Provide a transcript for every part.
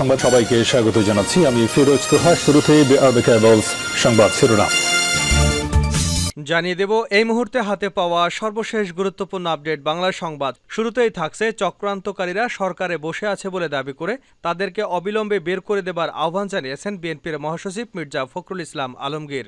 সংবাদ সবাইকে স্বাগত জানাচ্ছি আমি ফিরোজ তোহা শুরুতে সংবাদ শিরোনাম জানিয়ে দেব এই মুহূর্তে হাতে পাওয়া সর্বশেষ গুরুত্বপূর্ণ আপডেট বাংলা সংবাদ শুরুতেই থাকছে চক্রান্তকারীরা সরকারে বসে আছে বলে দাবি করে তাদেরকে অবিলম্বে বের করে দেবার আহ্বান জানিয়েছেন বিএনপির মহাসচিব মির্জা ফখরুল ইসলাম আলমগীর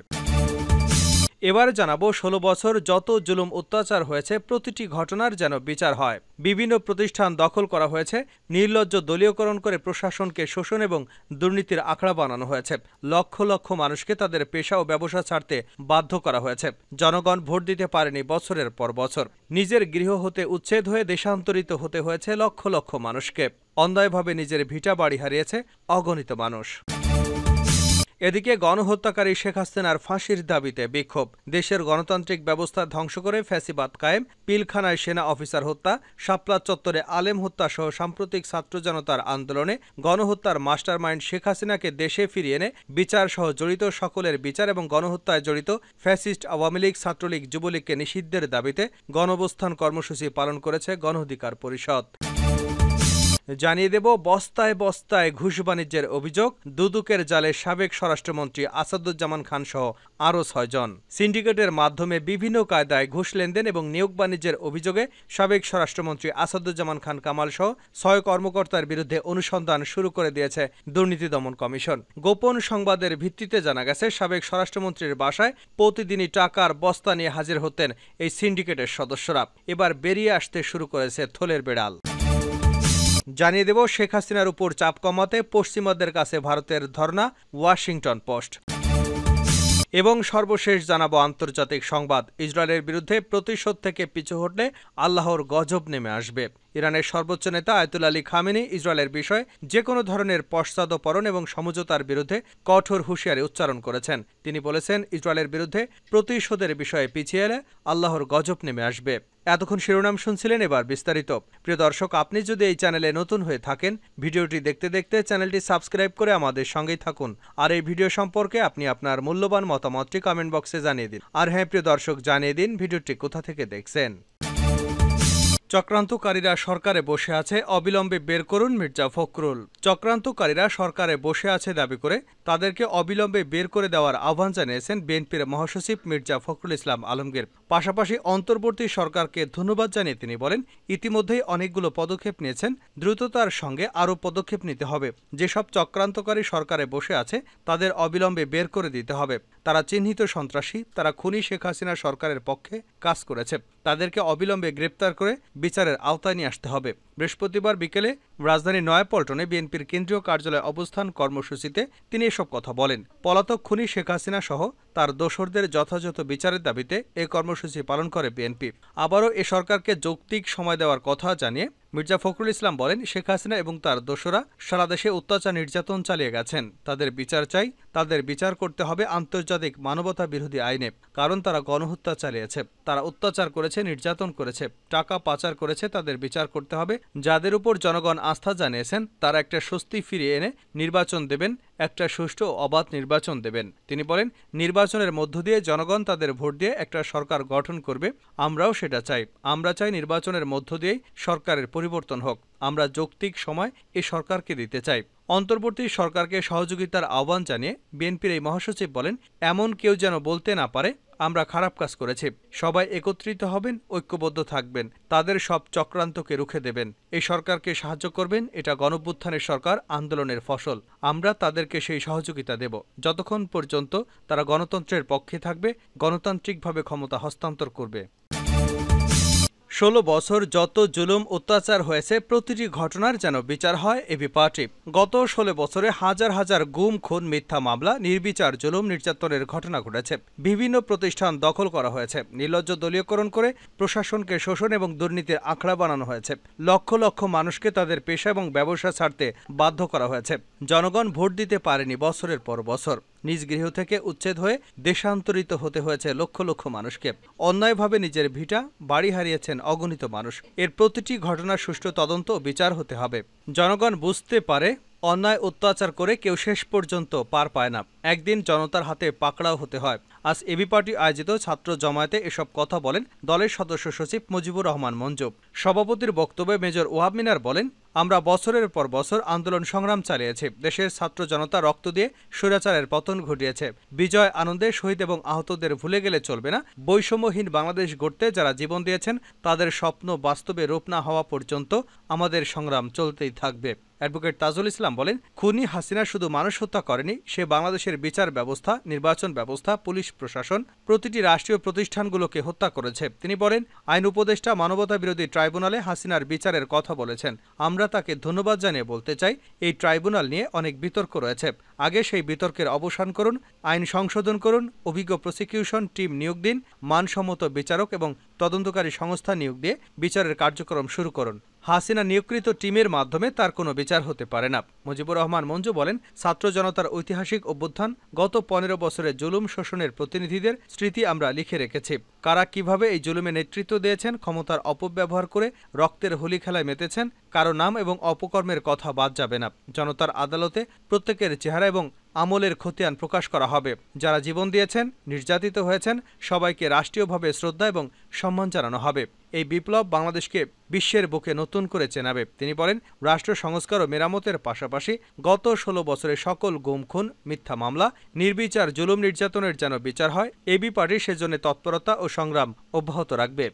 এবার জানাবো ষোলো বছর যত জুলুম অত্যাচার হয়েছে প্রতিটি ঘটনার যেন বিচার হয় বিভিন্ন প্রতিষ্ঠান দখল করা হয়েছে নির্লজ্জ দলীয়করণ করে প্রশাসনকে শোষণ এবং দুর্নীতির আখড়া বানানো হয়েছে লক্ষ লক্ষ মানুষকে তাদের পেশা ও ব্যবসা ছাড়তে বাধ্য করা হয়েছে জনগণ ভোট দিতে পারেনি বছরের পর বছর নিজের গৃহ হতে উচ্ছেদ হয়ে দেশান্তরিত হতে হয়েছে লক্ষ লক্ষ মানুষকে অন্যায়ভাবে নিজের ভিটা বাড়ি হারিয়েছে অগণিত মানুষ এদিকে গণহত্যাকারী শেখ হাসিনার ফাঁসির দাবিতে বিক্ষোভ দেশের গণতান্ত্রিক ব্যবস্থা ধ্বংস করে ফ্যাসিবাদ কায়েম পিলখানায় সেনা অফিসার হত্যা শাপলা চত্বরে আলেম হত্যা সহ সাম্প্রতিক ছাত্র জনতার আন্দোলনে গণহত্যার মাস্টার মাইন্ড শেখ হাসিনাকে দেশে ফিরিয়ে এনে বিচার সহ জড়িত সকলের বিচার এবং গণহত্যায় জড়িত ফ্যাসিস্ট আওয়ামী লীগ ছাত্রলীগ যুবলীগকে নিষিদ্ধের দাবিতে গণবস্থান কর্মসূচি পালন করেছে অধিকার পরিষদ জানিয়ে দেব বস্তায় বস্তায় ঘুষ বাণিজ্যের অভিযোগ দুদুকের জালে সাবেক স্বরাষ্ট্রমন্ত্রী আসাদুজ্জামান খান সহ আরও ছয়জন সিন্ডিকেটের মাধ্যমে বিভিন্ন কায়দায় ঘুষ লেনদেন এবং নিয়োগ বাণিজ্যের অভিযোগে সাবেক স্বরাষ্ট্রমন্ত্রী আসাদুজ্জামান খান কামাল সহ ছয় কর্মকর্তার বিরুদ্ধে অনুসন্ধান শুরু করে দিয়েছে দুর্নীতি দমন কমিশন গোপন সংবাদের ভিত্তিতে জানা গেছে সাবেক স্বরাষ্ট্রমন্ত্রীর বাসায় প্রতিদিনই টাকার বস্তা নিয়ে হাজির হতেন এই সিন্ডিকেটের সদস্যরা এবার বেরিয়ে আসতে শুরু করেছে থলের বেড়াল জানিয়ে দেব শেখ হাসিনার উপর চাপ কমাতে পশ্চিমাদের কাছে ভারতের ধর্না ওয়াশিংটন পোস্ট এবং সর্বশেষ জানাবো আন্তর্জাতিক সংবাদ ইসরায়েলের বিরুদ্ধে প্রতিশোধ থেকে পিছু হটলে আল্লাহর গজব নেমে আসবে ইরানের সর্বোচ্চ নেতা আয়তুল আলী খামেনি ইসরায়েলের বিষয়ে যে কোনো ধরনের পশ্চাদপরণ এবং সমঝোতার বিরুদ্ধে কঠোর হুঁশিয়ারি উচ্চারণ করেছেন তিনি বলেছেন ইসরায়েলের বিরুদ্ধে প্রতিশোধের বিষয়ে পিছিয়ে এলে আল্লাহর গজব নেমে আসবে এতক্ষণ শিরোনাম শুনছিলেন এবার বিস্তারিত প্রিয় দর্শক আপনি যদি এই চ্যানেলে নতুন হয়ে থাকেন ভিডিওটি দেখতে দেখতে চ্যানেলটি সাবস্ক্রাইব করে আমাদের সঙ্গেই থাকুন আর এই ভিডিও সম্পর্কে আপনি আপনার মূল্যবান মতামতটি কমেন্ট বক্সে জানিয়ে দিন আর হ্যাঁ প্রিয় দর্শক জানিয়ে দিন ভিডিওটি কোথা থেকে দেখছেন চক্রান্তকারীরা সরকারে বসে আছে অবিলম্বে বের করুন মির্জা ফখরুল চক্রান্তকারীরা সরকারে বসে আছে দাবি করে তাদেরকে অবিলম্বে বের করে দেওয়ার আহ্বান জানিয়েছেন বিএনপির মহাসচিব মির্জা ফখরুল ইসলাম আলমগীর পাশাপাশি অন্তর্বর্তী সরকারকে ধন্যবাদ জানিয়ে তিনি বলেন ইতিমধ্যেই অনেকগুলো পদক্ষেপ নিয়েছেন দ্রুততার সঙ্গে আরও পদক্ষেপ নিতে হবে যেসব চক্রান্তকারী সরকারে বসে আছে তাদের অবিলম্বে বের করে দিতে হবে তারা চিহ্নিত সন্ত্রাসী তারা খুনি শেখ হাসিনা সরকারের পক্ষে কাজ করেছে তাদেরকে অবিলম্বে গ্রেপ্তার করে বিচারের আওতায় নিয়ে আসতে হবে বৃহস্পতিবার বিকেলে রাজধানীর নয়াপল্টনে বিএনপির কেন্দ্রীয় কার্যালয়ে অবস্থান কর্মসূচিতে তিনি এসব কথা বলেন পলাতক খুনি শেখ হাসিনা সহ তার দোসরদের যথাযথ বিচারের দাবিতে এ কর্মসূচি কর্মসূচি পালন করে বিএনপি আবারও এ সরকারকে যৌক্তিক সময় দেওয়ার কথা জানিয়ে মির্জা ফখরুল ইসলাম বলেন শেখ হাসিনা এবং তার দোসরা সারা দেশে অত্যাচার নির্যাতন চালিয়ে গেছেন তাদের বিচার চাই তাদের বিচার করতে হবে আন্তর্জাতিক মানবতা বিরোধী আইনে কারণ তারা গণহত্যা চালিয়েছে তারা অত্যাচার করেছে নির্যাতন করেছে টাকা পাচার করেছে তাদের বিচার করতে হবে যাদের উপর জনগণ আস্থা জানিয়েছেন তারা একটা স্বস্তি ফিরিয়ে এনে নির্বাচন দেবেন একটা সুষ্ঠু অবাধ নির্বাচন দেবেন তিনি বলেন নির্বাচনের মধ্য দিয়ে জনগণ তাদের ভোট দিয়ে একটা সরকার গঠন করবে আমরাও সেটা চাই আমরা চাই নির্বাচনের মধ্য দিয়েই সরকারের পরিবর্তন হোক আমরা যৌক্তিক সময় এ সরকারকে দিতে চাই অন্তর্বর্তী সরকারকে সহযোগিতার আহ্বান জানিয়ে বিএনপির এই মহাসচিব বলেন এমন কেউ যেন বলতে না পারে আমরা খারাপ কাজ করেছি সবাই একত্রিত হবেন ঐক্যবদ্ধ থাকবেন তাদের সব চক্রান্তকে রুখে দেবেন এই সরকারকে সাহায্য করবেন এটা গণভ্যুত্থানের সরকার আন্দোলনের ফসল আমরা তাদেরকে সেই সহযোগিতা দেব যতক্ষণ পর্যন্ত তারা গণতন্ত্রের পক্ষে থাকবে গণতান্ত্রিকভাবে ক্ষমতা হস্তান্তর করবে ষোলো বছর যত জুলুম অত্যাচার হয়েছে প্রতিটি ঘটনার যেন বিচার হয় এবি পার্টি গত ষোলো বছরে হাজার হাজার গুম খুন মিথ্যা মামলা নির্বিচার জুলুম নির্যাতনের ঘটনা ঘটেছে বিভিন্ন প্রতিষ্ঠান দখল করা হয়েছে নির্লজ্জ দলীয়করণ করে প্রশাসনকে শোষণ এবং দুর্নীতির আখড়া বানানো হয়েছে লক্ষ লক্ষ মানুষকে তাদের পেশা এবং ব্যবসা ছাড়তে বাধ্য করা হয়েছে জনগণ ভোট দিতে পারেনি বছরের পর বছর নিজ গৃহ থেকে উচ্ছেদ হয়ে দেশান্তরিত হতে হয়েছে লক্ষ লক্ষ মানুষকে অন্যায়ভাবে নিজের ভিটা বাড়ি হারিয়েছেন অগণিত মানুষ এর প্রতিটি ঘটনার সুষ্ঠু তদন্ত বিচার হতে হবে জনগণ বুঝতে পারে অন্যায় অত্যাচার করে কেউ শেষ পর্যন্ত পার পায় না একদিন জনতার হাতে পাকড়াও হতে হয় আজ এবি পার্টি আয়োজিত ছাত্র জমায়েতে এসব কথা বলেন দলের সদস্য সচিব মুজিবুর রহমান মঞ্জু সভাপতির বক্তব্যে মেজর ওয়াব মিনার বলেন আমরা বছরের পর বছর আন্দোলন সংগ্রাম চালিয়েছি দেশের ছাত্র জনতা রক্ত দিয়ে স্বৈরাচারের পতন ঘটিয়েছে বিজয় আনন্দে শহীদ এবং আহতদের ভুলে গেলে চলবে না বৈষম্যহীন বাংলাদেশ গড়তে যারা জীবন দিয়েছেন তাদের স্বপ্ন বাস্তবে রূপ না হওয়া পর্যন্ত আমাদের সংগ্রাম চলতেই থাকবে অ্যাডভোকেট তাজুল ইসলাম বলেন খুনি হাসিনা শুধু মানুষ হত্যা করেনি সে বাংলাদেশের বিচার ব্যবস্থা নির্বাচন ব্যবস্থা পুলিশ প্রশাসন প্রতিটি রাষ্ট্রীয় প্রতিষ্ঠানগুলোকে হত্যা করেছে তিনি বলেন আইন উপদেষ্টা মানবতা বিরোধী ট্রাইব্যুনালে হাসিনার বিচারের কথা বলেছেন আমরা আমরা তাকে ধন্যবাদ জানিয়ে বলতে চাই এই ট্রাইব্যুনাল নিয়ে অনেক বিতর্ক রয়েছে আগে সেই বিতর্কের অবসান করুন আইন সংশোধন করুন অভিজ্ঞ প্রসিকিউশন টিম নিয়োগ দিন মানসম্মত বিচারক এবং তদন্তকারী সংস্থা নিয়োগ দিয়ে বিচারের কার্যক্রম শুরু করুন হাসিনা নিয়োগকৃত টিমের মাধ্যমে তার কোনো বিচার হতে পারে না মুজিবুর রহমান মঞ্জু বলেন ছাত্র জনতার ঐতিহাসিক অভ্যুত্থান গত পনেরো বছরের জুলুম শোষণের প্রতিনিধিদের স্মৃতি আমরা লিখে রেখেছি কারা কিভাবে এই জুলুমে নেতৃত্ব দিয়েছেন ক্ষমতার অপব্যবহার করে রক্তের হোলি খেলায় মেতেছেন কারো নাম এবং অপকর্মের কথা বাদ যাবে না জনতার আদালতে প্রত্যেকের চেহারা এবং আমলের খতিয়ান প্রকাশ করা হবে যারা জীবন দিয়েছেন নির্যাতিত হয়েছেন সবাইকে রাষ্ট্রীয়ভাবে শ্রদ্ধা এবং সম্মান জানানো হবে এই বিপ্লব বাংলাদেশকে বিশ্বের বুকে নতুন করে চেনাবে তিনি বলেন রাষ্ট্র সংস্কার ও মেরামতের পাশাপাশি গত ১৬ বছরে সকল গুমখুন মিথ্যা মামলা নির্বিচার জুলুম নির্যাতনের যেন বিচার হয় এবি পার্টি সেজন্য তৎপরতা ও সংগ্রাম অব্যাহত রাখবে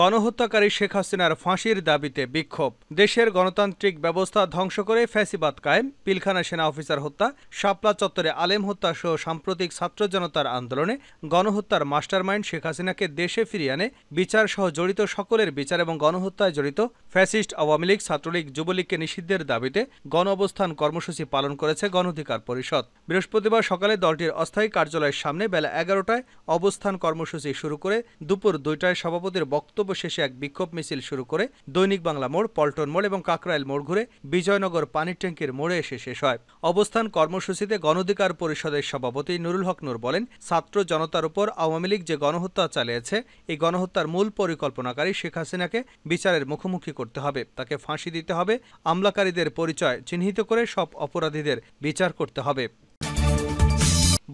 গণহত্যাকারী শেখ হাসিনার ফাঁসির দাবিতে বিক্ষোভ দেশের গণতান্ত্রিক ব্যবস্থা ধ্বংস করে ফ্যাসিবাদ কায়েম পিলখানা সেনা অফিসার হত্যা শাপলা চত্বরে আলেম হত্যা সহ সাম্প্রতিক ছাত্র জনতার আন্দোলনে গণহত্যার মাস্টারমাইন্ড শেখ হাসিনাকে দেশে ফিরিয়ে আনে বিচার সহ জড়িত সকলের বিচার এবং গণহত্যায় জড়িত ফ্যাসিস্ট আওয়ামী লীগ ছাত্রলীগ যুবলীগকে নিষিদ্ধের দাবিতে গণ অবস্থান কর্মসূচি পালন করেছে গণধিকার পরিষদ বৃহস্পতিবার সকালে দলটির অস্থায়ী কার্যালয়ের সামনে বেলা এগারোটায় অবস্থান কর্মসূচি শুরু করে দুপুর দুইটায় সভাপতির বক্তব্য বক্তব্য শেষে এক বিক্ষোভ মিছিল শুরু করে দৈনিক বাংলা মোড় পল্টন মোড় এবং কাকরাইল মোড় ঘুরে বিজয়নগর পানির ট্যাঙ্কের মোড়ে এসে শেষ হয় অবস্থান কর্মসূচিতে গণধিকার পরিষদের সভাপতি নুরুল হক নুর বলেন ছাত্র জনতার উপর আওয়ামী লীগ যে গণহত্যা চালিয়েছে এই গণহত্যার মূল পরিকল্পনাকারী শেখ হাসিনাকে বিচারের মুখোমুখি করতে হবে তাকে ফাঁসি দিতে হবে আমলাকারীদের পরিচয় চিহ্নিত করে সব অপরাধীদের বিচার করতে হবে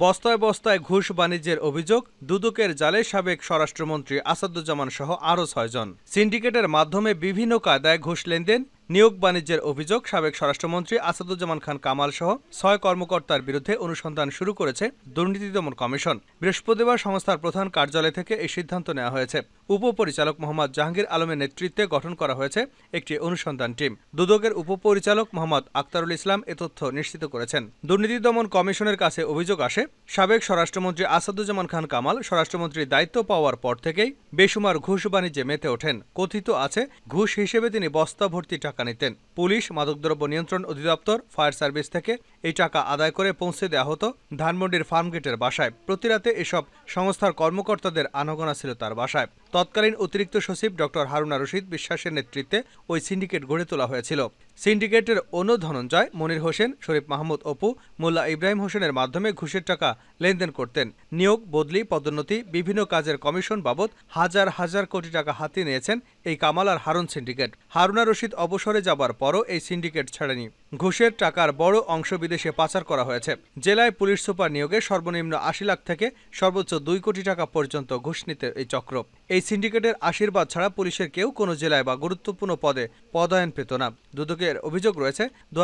বস্তায় বস্তায় ঘুষ বাণিজ্যের অভিযোগ দুদকের জালে সাবেক স্বরাষ্ট্রমন্ত্রী আসাদুজ্জামান সহ আরও ছয়জন সিন্ডিকেটের মাধ্যমে বিভিন্ন কায়দায় ঘুষ লেনদেন নিয়োগ বাণিজ্যের অভিযোগ সাবেক স্বরাষ্ট্রমন্ত্রী আসাদুজ্জামান খান কামাল সহ ছয় কর্মকর্তার বিরুদ্ধে অনুসন্ধান শুরু করেছে দুর্নীতি দমন কমিশন বৃহস্পতিবার সংস্থার প্রধান কার্যালয় থেকে এই সিদ্ধান্ত নেওয়া হয়েছে উপপরিচালক মোহাম্মদ জাহাঙ্গীর আলমের নেতৃত্বে গঠন করা হয়েছে একটি অনুসন্ধান টিম দুদকের উপপরিচালক মোহাম্মদ আক্তারুল ইসলাম এ তথ্য নিশ্চিত করেছেন দুর্নীতি দমন কমিশনের কাছে অভিযোগ আসে সাবেক স্বরাষ্ট্রমন্ত্রী আসাদুজ্জামান খান কামাল স্বরাষ্ট্রমন্ত্রীর দায়িত্ব পাওয়ার পর থেকেই বেসুমার ঘুষ বাণিজ্যে মেতে ওঠেন কথিত আছে ঘুষ হিসেবে তিনি বস্তা ভর্তি টাকা Canetén. পুলিশ মাদকদ্রব্য নিয়ন্ত্রণ অধিদপ্তর ফায়ার সার্ভিস থেকে এই টাকা আদায় করে পৌঁছে দেওয়া হতো ধানমন্ডির ফার্মগেটের বাসায় প্রতিরাতে এসব সংস্থার কর্মকর্তাদের আনাগোনা ছিল তার বাসায় তৎকালীন অতিরিক্ত সচিব ডক্টর হারুনা রশিদ বিশ্বাসের নেতৃত্বে ওই সিন্ডিকেট গড়ে তোলা হয়েছিল সিন্ডিকেটের অনু ধনঞ্জয় মনির হোসেন শরীফ মাহমুদ অপু মোল্লা ইব্রাহিম হোসেনের মাধ্যমে ঘুষের টাকা লেনদেন করতেন নিয়োগ বদলি পদোন্নতি বিভিন্ন কাজের কমিশন বাবদ হাজার হাজার কোটি টাকা হাতিয়ে নিয়েছেন এই কামালার হারুন সিন্ডিকেট হারুনা রশিদ অবসরে যাবার পর পরও এই সিন্ডিকেট ছাড়েনি ঘুষের টাকার বড় অংশ বিদেশে পাচার করা হয়েছে জেলায় পুলিশ সুপার নিয়োগে সর্বনিম্ন আশি লাখ থেকে সর্বোচ্চ দুই কোটি টাকা পর্যন্ত ঘুষ নিতে এই চক্র এই সিন্ডিকেটের আশীর্বাদ ছাড়া পুলিশের কেউ কোনো জেলায় বা গুরুত্বপূর্ণ পদে পদায়ন পেত না দুদকের অভিযোগ রয়েছে দু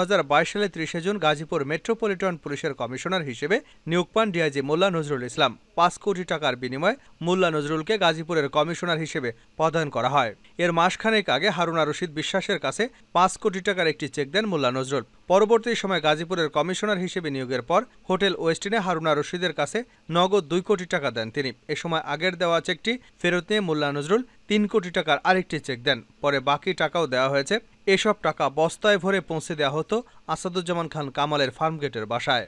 সালে ত্রিশে জুন গাজীপুর মেট্রোপলিটন পুলিশের কমিশনার হিসেবে নিয়োগ পান ডিআইজি মোল্লা নজরুল ইসলাম পাঁচ কোটি টাকার বিনিময়ে মোল্লা নজরুলকে গাজীপুরের কমিশনার হিসেবে পদায়ন করা হয় এর মাসখানেক আগে হারুনা রশিদ বিশ্বাসের কাছে পাঁচ কোটি টাকার একটি চেক দেন মোল্লা নজরুল নজরুল পরবর্তী সময় গাজীপুরের কমিশনার হিসেবে নিয়োগের পর হোটেল ওয়েস্টিনে হারুনা রশিদের কাছে নগদ দুই কোটি টাকা দেন তিনি এ সময় আগের দেওয়া চেকটি ফেরত নিয়ে মোল্লা নজরুল তিন কোটি টাকার আরেকটি চেক দেন পরে বাকি টাকাও দেওয়া হয়েছে এসব টাকা বস্তায় ভরে পৌঁছে দেওয়া হতো আসাদুজ্জামান খান কামালের ফার্মগেটের বাসায়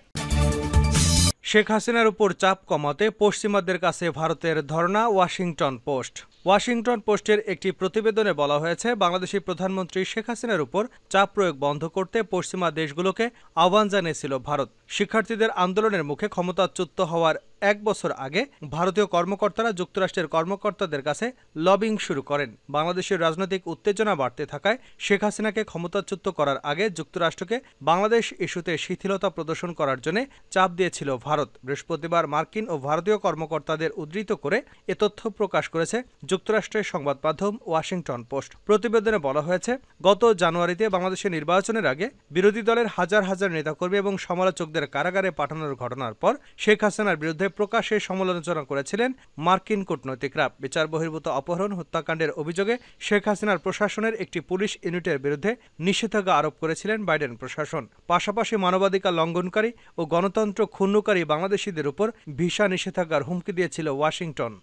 শেখ হাসিনার উপর চাপ কমাতে পশ্চিমাদের কাছে ভারতের ধর্ণা ওয়াশিংটন পোস্ট ওয়াশিংটন পোস্টের একটি প্রতিবেদনে বলা হয়েছে বাংলাদেশি প্রধানমন্ত্রী শেখ হাসিনার উপর চাপ প্রয়োগ বন্ধ করতে পশ্চিমা দেশগুলোকে আহ্বান জানিয়েছিল ভারত শিক্ষার্থীদের আন্দোলনের মুখে ক্ষমতাচ্যুত হওয়ার এক বছর আগে ভারতীয় কর্মকর্তারা যুক্তরাষ্ট্রের কর্মকর্তাদের কাছে লবিং শুরু করেন বাংলাদেশের রাজনৈতিক উত্তেজনা বাড়তে থাকায় শেখ হাসিনাকে ক্ষমতাচ্যুত করার আগে যুক্তরাষ্ট্রকে বাংলাদেশ ইস্যুতে শিথিলতা প্রদর্শন করার জন্য চাপ দিয়েছিল ভারত বৃহস্পতিবার মার্কিন ও ভারতীয় কর্মকর্তাদের উদ্ধৃত করে এ তথ্য প্রকাশ করেছে যুক্তরাষ্ট্রের সংবাদ মাধ্যম ওয়াশিংটন পোস্ট প্রতিবেদনে বলা হয়েছে গত জানুয়ারিতে বাংলাদেশের নির্বাচনের আগে বিরোধী দলের হাজার হাজার নেতাকর্মী এবং সমালোচকদের কারাগারে পাঠানোর ঘটনার পর শেখ হাসিনার বিরুদ্ধে প্রকাশ্যে সমালোচনা করেছিলেন মার্কিন কূটনৈতিকরা বিচার বহির্ভূত অপহরণ হত্যাকাণ্ডের অভিযোগে শেখ হাসিনার প্রশাসনের একটি পুলিশ ইউনিটের বিরুদ্ধে নিষেধাজ্ঞা আরোপ করেছিলেন বাইডেন প্রশাসন পাশাপাশি মানবাধিকার লঙ্ঘনকারী ও গণতন্ত্র ক্ষুণ্ণকারী বাংলাদেশিদের উপর ভিসা নিষেধাজ্ঞার হুমকি দিয়েছিল ওয়াশিংটন